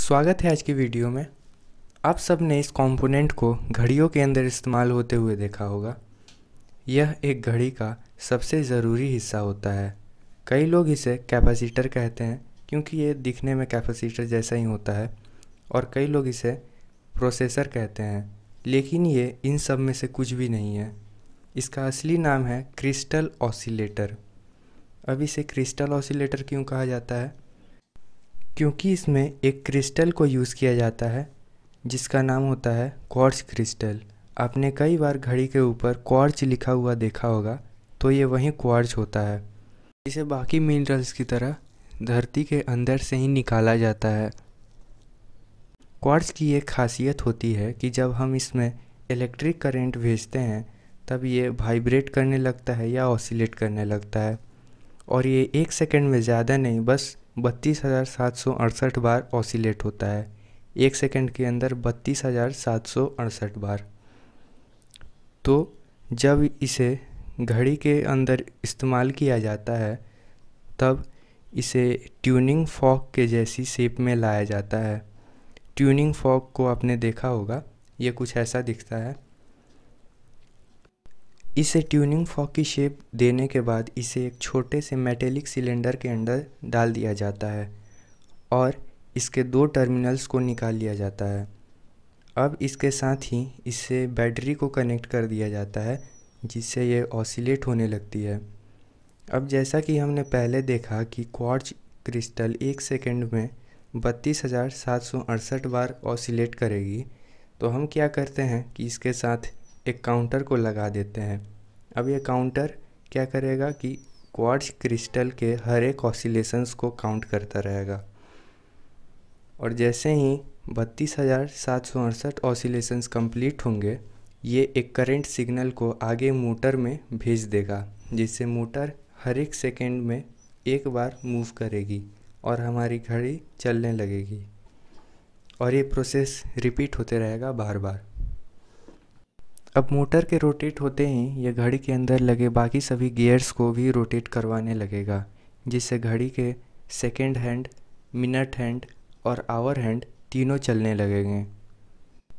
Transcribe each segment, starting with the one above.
स्वागत है आज की वीडियो में आप सब ने इस कंपोनेंट को घड़ियों के अंदर इस्तेमाल होते हुए देखा होगा यह एक घड़ी का सबसे ज़रूरी हिस्सा होता है कई लोग इसे कैपेसिटर कहते हैं क्योंकि ये दिखने में कैपेसिटर जैसा ही होता है और कई लोग इसे प्रोसेसर कहते हैं लेकिन ये इन सब में से कुछ भी नहीं है इसका असली नाम है क्रिस्टल ऑसिलेटर अब इसे क्रिस्टल ऑसिलेटर क्यों कहा जाता है क्योंकि इसमें एक क्रिस्टल को यूज़ किया जाता है जिसका नाम होता है क्वार्ट्ज क्रिस्टल आपने कई बार घड़ी के ऊपर क्वार्च लिखा हुआ देखा होगा तो ये वही क्वार्च होता है इसे बाकी मिनरल्स की तरह धरती के अंदर से ही निकाला जाता है क्वार्च की एक खासियत होती है कि जब हम इसमें इलेक्ट्रिक करंट भेजते हैं तब ये वाइब्रेट करने लगता है या ऑसिलेट करने लगता है और ये एक सेकंड में ज़्यादा नहीं बस बत्तीस हज़ार सात सौ अड़सठ बार ऑसिलेट होता है एक सेकंड के अंदर बत्तीस हज़ार सात सौ अड़सठ बार तो जब इसे घड़ी के अंदर इस्तेमाल किया जाता है तब इसे ट्यूनिंग फॉक के जैसी शेप में लाया जाता है ट्यूनिंग फॉक को आपने देखा होगा ये कुछ ऐसा दिखता है इसे ट्यूनिंग फ़ॉक की शेप देने के बाद इसे एक छोटे से मेटेलिक सिलेंडर के अंदर डाल दिया जाता है और इसके दो टर्मिनल्स को निकाल लिया जाता है अब इसके साथ ही इसे बैटरी को कनेक्ट कर दिया जाता है जिससे ये ऑसिलेट होने लगती है अब जैसा कि हमने पहले देखा कि क्वार्च क्रिस्टल एक सेकेंड में बत्तीस हज़ार सात सौ अड़सठ बार ऑसिलेट करेगी तो हम क्या करते हैं कि इसके साथ एक काउंटर को लगा देते हैं अब ये काउंटर क्या करेगा कि क्वार्ट्ज क्रिस्टल के हर एक ऑसिलेशंस को काउंट करता रहेगा और जैसे ही बत्तीस हज़ार सात सौ अड़सठ ऑसिलेशंस कम्प्लीट होंगे ये एक करंट सिग्नल को आगे मोटर में भेज देगा जिससे मोटर हर एक सेकेंड में एक बार मूव करेगी और हमारी घड़ी चलने लगेगी और ये प्रोसेस रिपीट होते रहेगा बार बार अब मोटर के रोटेट होते ही यह घड़ी के अंदर लगे बाकी सभी गियर्स को भी रोटेट करवाने लगेगा जिससे घड़ी के सेकेंड हैंड मिनट हैंड और आवर हैंड तीनों चलने लगेंगे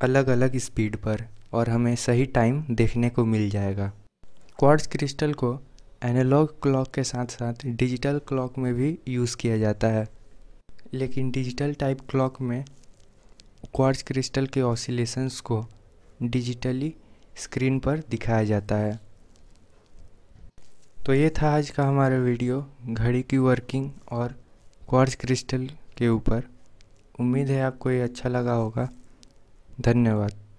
अलग अलग स्पीड पर और हमें सही टाइम देखने को मिल जाएगा क्वार्ट्स क्रिस्टल को एनालॉग क्लॉक के साथ साथ डिजिटल क्लॉक में भी यूज़ किया जाता है लेकिन डिजिटल टाइप क्लॉक में क्वार्ट्स क्रिस्टल के ऑसिलेशंस को डिजिटली स्क्रीन पर दिखाया जाता है तो ये था आज का हमारा वीडियो घड़ी की वर्किंग और क्वार्ट्ज क्रिस्टल के ऊपर उम्मीद है आपको ये अच्छा लगा होगा धन्यवाद